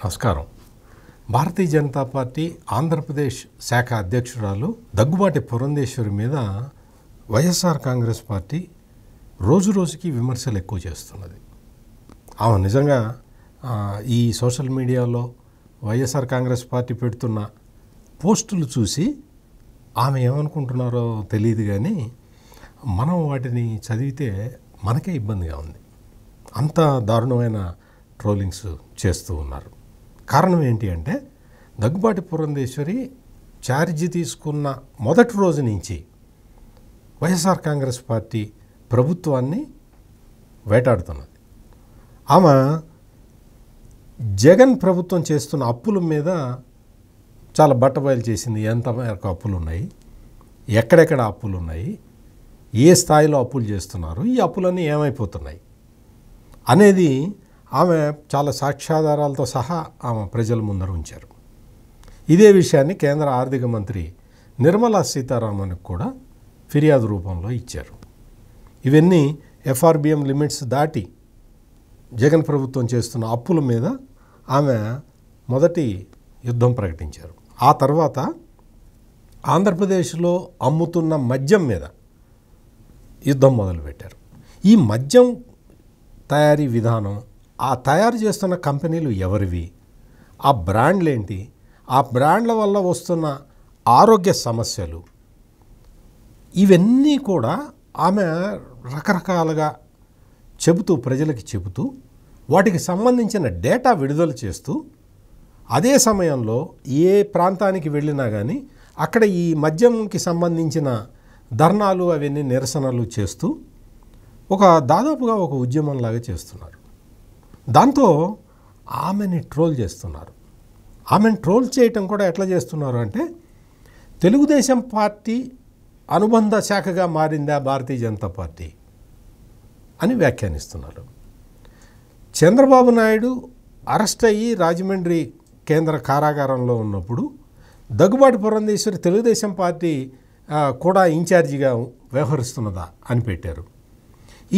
నమస్కారం భారతీయ జనతా పార్టీ ఆంధ్రప్రదేశ్ శాఖ అధ్యక్షురాలు దగ్గుబాటి పురంధేశ్వరి మీద వైఎస్ఆర్ కాంగ్రెస్ పార్టీ రోజు రోజుకి విమర్శలు ఎక్కువ చేస్తున్నది ఆమె నిజంగా ఈ సోషల్ మీడియాలో వైఎస్ఆర్ కాంగ్రెస్ పార్టీ పెడుతున్న పోస్టులు చూసి ఆమె ఏమనుకుంటున్నారో తెలియదు కానీ మనం వాటిని చదివితే మనకే ఇబ్బందిగా ఉంది అంత దారుణమైన ట్రోలింగ్స్ చేస్తూ ఉన్నారు కారణం ఏంటి అంటే దగ్గుబాటి పురంధేశ్వరి ఛార్జీ తీసుకున్న మొదటి రోజు నుంచి వైఎస్ఆర్ కాంగ్రెస్ పార్టీ ప్రభుత్వాన్ని వేటాడుతున్నది ఆమె జగన్ ప్రభుత్వం చేస్తున్న అప్పుల మీద చాలా బట్టబయలు చేసింది ఎంత మేరకు అప్పులు ఉన్నాయి ఎక్కడెక్కడ అప్పులు ఉన్నాయి ఏ స్థాయిలో అప్పులు చేస్తున్నారు ఈ అప్పులన్నీ ఏమైపోతున్నాయి అనేది ఆమె చాలా సాక్ష్యాధారాలతో సహా ఆమె ప్రజల ముందర ఉంచారు ఇదే విషయాన్ని కేంద్ర ఆర్థిక మంత్రి నిర్మలా సీతారామన్కి కూడా ఫిర్యాదు రూపంలో ఇచ్చారు ఇవన్నీ ఎఫ్ఆర్బిఎం లిమిట్స్ దాటి జగన్ ప్రభుత్వం చేస్తున్న అప్పుల మీద ఆమె మొదటి యుద్ధం ప్రకటించారు ఆ తర్వాత ఆంధ్రప్రదేశ్లో అమ్ముతున్న మద్యం మీద యుద్ధం మొదలుపెట్టారు ఈ మద్యం తయారీ విధానం ఆ తయారు చేస్తున్న కంపెనీలు ఎవరివి ఆ బ్రాండ్లు ఏంటి ఆ బ్రాండ్ల వల్ల వస్తున్న ఆరోగ్య సమస్యలు ఇవన్నీ కూడా ఆమె రకరకాలుగా చెబుతూ ప్రజలకి చెబుతూ వాటికి సంబంధించిన డేటా విడుదల చేస్తూ అదే సమయంలో ఏ ప్రాంతానికి వెళ్ళినా కానీ అక్కడ ఈ మద్యంకి సంబంధించిన ధర్నాలు అవన్నీ నిరసనలు చేస్తూ ఒక దాదాపుగా ఒక ఉద్యమంలాగా చేస్తున్నారు దాంతో ఆమెని ట్రోల్ చేస్తున్నారు ఆమెను ట్రోల్ చేయటం కూడా ఎట్లా చేస్తున్నారు అంటే తెలుగుదేశం పార్టీ అనుబంధ శాఖగా మారిందా భారతీయ జనతా పార్టీ అని వ్యాఖ్యానిస్తున్నారు చంద్రబాబు నాయుడు అరెస్ట్ అయ్యి రాజమండ్రి కేంద్ర కారాగారంలో ఉన్నప్పుడు దగ్గుబాటి పురంధేశ్వరి తెలుగుదేశం పార్టీ కూడా ఇన్ఛార్జిగా వ్యవహరిస్తున్నదా అని పెట్టారు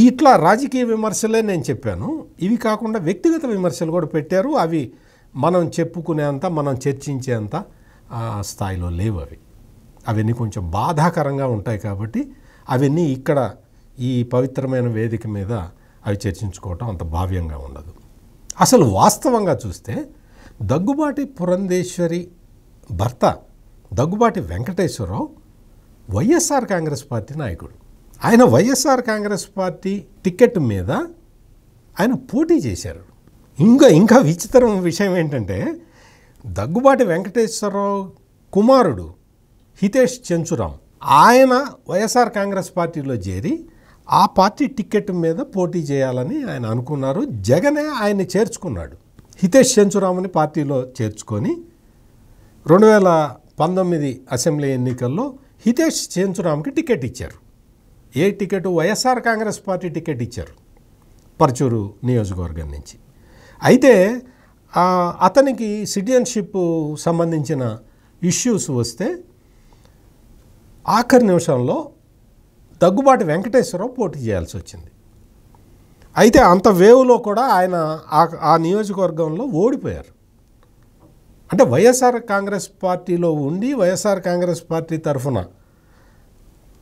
ఇట్లా రాజకీయ విమర్శలే నేను చెప్పాను ఇవి కాకుండా వ్యక్తిగత విమర్శలు కూడా పెట్టారు అవి మనం చెప్పుకునేంత మనం చర్చించేంత స్థాయిలో లేవు అవి అవన్నీ కొంచెం బాధాకరంగా ఉంటాయి కాబట్టి అవన్నీ ఇక్కడ ఈ పవిత్రమైన వేదిక మీద అవి చర్చించుకోవటం అంత భావ్యంగా ఉండదు అసలు వాస్తవంగా చూస్తే దగ్గుబాటి పురంధేశ్వరి భర్త దగ్గుబాటి వెంకటేశ్వరరావు వైఎస్ఆర్ కాంగ్రెస్ పార్టీ నాయకుడు ఆయన వైఎస్ఆర్ కాంగ్రెస్ పార్టీ టికెట్ మీద ఆయన పోటీ చేశారు ఇంకా ఇంకా విచిత్రం విషయం ఏంటంటే దగ్గుబాటి వెంకటేశ్వరరావు కుమారుడు హితేష్ చెంచురాం ఆయన వైఎస్ఆర్ కాంగ్రెస్ పార్టీలో చేరి ఆ పార్టీ టికెట్ మీద పోటీ చేయాలని ఆయన అనుకున్నారు జగనే ఆయన్ని చేర్చుకున్నాడు హితేష్ చెంచురాముని పార్టీలో చేర్చుకొని రెండు వేల పంతొమ్మిది అసెంబ్లీ ఎన్నికల్లో హితేష్ చెంచురామ్కి టికెట్ ఇచ్చారు ఏ ticket YSR Congress party ticket ఇచ్చారు పరచూరు నియోజకవర్గం నుంచి అయితే అతనికి సిటిజన్షిప్ సంబంధించిన ఇష్యూస్ వస్తే ఆఖరి నిమిషంలో దగ్గుబాటి వెంకటేశ్వరరావు పోటీ చేయాల్సి వచ్చింది అయితే అంత వేవ్లో కూడా ఆయన ఆ నియోజకవర్గంలో ఓడిపోయారు అంటే వైఎస్ఆర్ కాంగ్రెస్ పార్టీలో ఉండి వైఎస్ఆర్ కాంగ్రెస్ పార్టీ తరఫున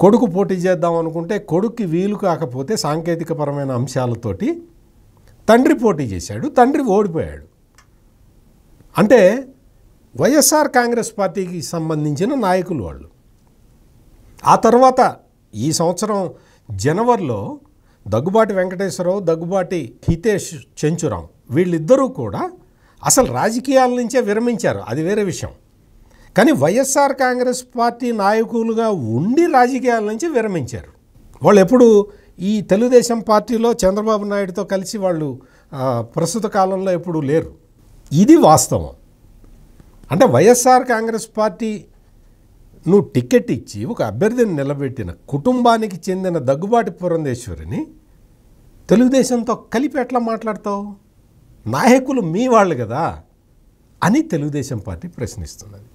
కొడుకు పోటీ చేద్దాం అనుకుంటే కొడుక్కి వీలు కాకపోతే సాంకేతికపరమైన అంశాలతోటి తండ్రి పోటీ చేశాడు తండ్రి ఓడిపోయాడు అంటే వైఎస్ఆర్ కాంగ్రెస్ పార్టీకి సంబంధించిన నాయకులు వాళ్ళు ఆ తర్వాత ఈ సంవత్సరం జనవరిలో దగ్గుబాటి వెంకటేశ్వరరావు దగ్గుబాటి హితేష్ చెంచురాం వీళ్ళిద్దరూ కూడా అసలు రాజకీయాల నుంచే విరమించారు అది వేరే విషయం కానీ వైఎస్ఆర్ కాంగ్రెస్ పార్టీ నాయకులుగా ఉండి రాజకీయాల నుంచి విరమించారు వాళ్ళు ఎప్పుడు ఈ తెలుగుదేశం పార్టీలో చంద్రబాబు నాయుడుతో కలిసి వాళ్ళు ప్రస్తుత కాలంలో ఎప్పుడూ లేరు ఇది వాస్తవం అంటే వైఎస్ఆర్ కాంగ్రెస్ పార్టీ నువ్వు టికెట్ ఇచ్చి ఒక అభ్యర్థిని నిలబెట్టిన కుటుంబానికి చెందిన దగ్గుబాటి పురంధేశ్వరిని తెలుగుదేశంతో కలిపి ఎట్లా మాట్లాడతావు నాయకులు మీ వాళ్ళు కదా అని తెలుగుదేశం పార్టీ ప్రశ్నిస్తున్నది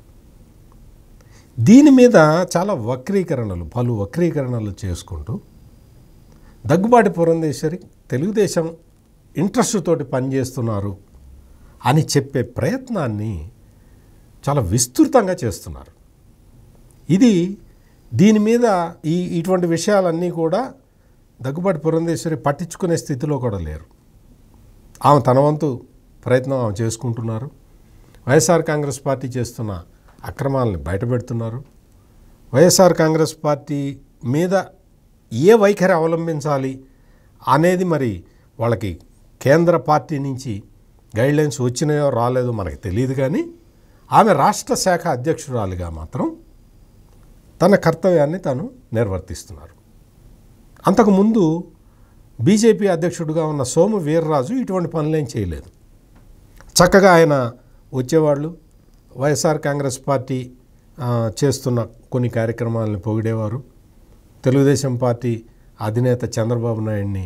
దీని మీద చాలా వక్రీకరణలు పలు వక్రీకరణలు చేసుకుంటూ దగ్గుబాటి పురంధేశ్వరి తెలుగుదేశం ఇంట్రెస్ట్ తోటి పనిచేస్తున్నారు అని చెప్పే ప్రయత్నాన్ని చాలా విస్తృతంగా చేస్తున్నారు ఇది దీని మీద ఈ ఇటువంటి విషయాలన్నీ కూడా దగ్గుబాటి పురంధేశ్వరి పట్టించుకునే స్థితిలో కూడా లేరు ఆమె తన వంతు ప్రయత్నం ఆమె చేసుకుంటున్నారు వైఎస్ఆర్ కాంగ్రెస్ పార్టీ చేస్తున్న అక్రమాలను బయటపెడుతున్నారు వైఎస్ఆర్ కాంగ్రెస్ పార్టీ మీద ఏ వైఖరి అవలంబించాలి అనేది మరి వాళ్ళకి కేంద్ర పార్టీ నుంచి గైడ్లైన్స్ వచ్చినాయో రాలేదో మనకు తెలియదు కానీ ఆమె రాష్ట్ర శాఖ అధ్యక్షురాలుగా మాత్రం తన కర్తవ్యాన్ని తను నిర్వర్తిస్తున్నారు అంతకుముందు బీజేపీ అధ్యక్షుడిగా ఉన్న సోము వీర్రాజు ఇటువంటి పనులేం చేయలేదు చక్కగా ఆయన వచ్చేవాళ్ళు వైఎస్ఆర్ కాంగ్రెస్ పార్టీ చేస్తున్న కొన్ని కార్యక్రమాలను పొగిడేవారు తెలుగుదేశం పార్టీ అధినేత చంద్రబాబు నాయుడిని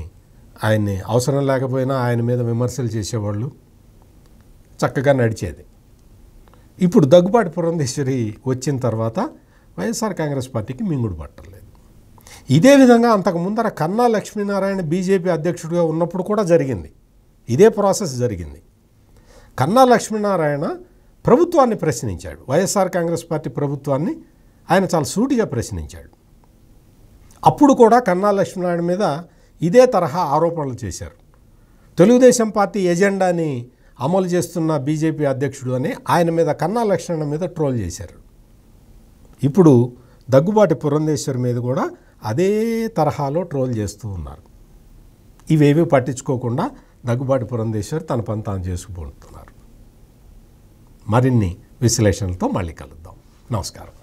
ఆయన్ని అవసరం లేకపోయినా ఆయన మీద విమర్శలు చేసేవాళ్ళు చక్కగా నడిచేది ఇప్పుడు దగ్గుబాటి పురంధేశ్వరి వచ్చిన తర్వాత వైఎస్ఆర్ కాంగ్రెస్ పార్టీకి మింగుడు పట్టలేదు ఇదే విధంగా అంతకు ముందర కన్నా లక్ష్మీనారాయణ బీజేపీ అధ్యక్షుడిగా ఉన్నప్పుడు కూడా జరిగింది ఇదే ప్రాసెస్ జరిగింది కన్నా లక్ష్మీనారాయణ ప్రభుత్వాన్ని ప్రశ్నించాడు వైఎస్ఆర్ కాంగ్రెస్ పార్టీ ప్రభుత్వాన్ని ఆయన చాలా సూటిగా ప్రశ్నించాడు అప్పుడు కూడా కన్నా లక్ష్మీనారాయణ మీద ఇదే తరహా ఆరోపణలు చేశారు తెలుగుదేశం పార్టీ ఎజెండాని అమలు చేస్తున్న బీజేపీ అధ్యక్షుడు అని ఆయన మీద కన్నా లక్ష్మణ మీద ట్రోల్ చేశారు ఇప్పుడు దగ్గుబాటి పురంధేశ్వరి మీద కూడా అదే తరహాలో ట్రోల్ చేస్తూ ఉన్నారు ఇవేవి పట్టించుకోకుండా దగ్గుబాటి పురంధేశ్వరి తన పని తాను చేసుకుపోతున్నారు మరిన్ని విశ్లేషణలతో మళ్ళీ కలుద్దాం నమస్కారం